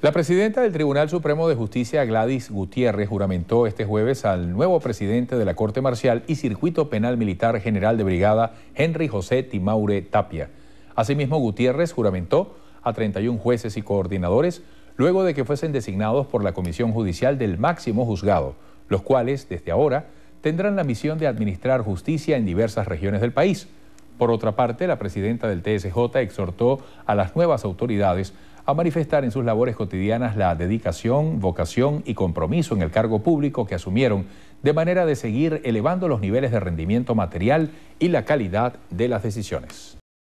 La presidenta del Tribunal Supremo de Justicia, Gladys Gutiérrez, juramentó este jueves al nuevo presidente de la Corte Marcial y Circuito Penal Militar General de Brigada, Henry José Timaure Tapia. Asimismo, Gutiérrez juramentó a 31 jueces y coordinadores luego de que fuesen designados por la Comisión Judicial del máximo juzgado, los cuales, desde ahora, tendrán la misión de administrar justicia en diversas regiones del país. Por otra parte, la presidenta del TSJ exhortó a las nuevas autoridades a manifestar en sus labores cotidianas la dedicación, vocación y compromiso en el cargo público que asumieron, de manera de seguir elevando los niveles de rendimiento material y la calidad de las decisiones.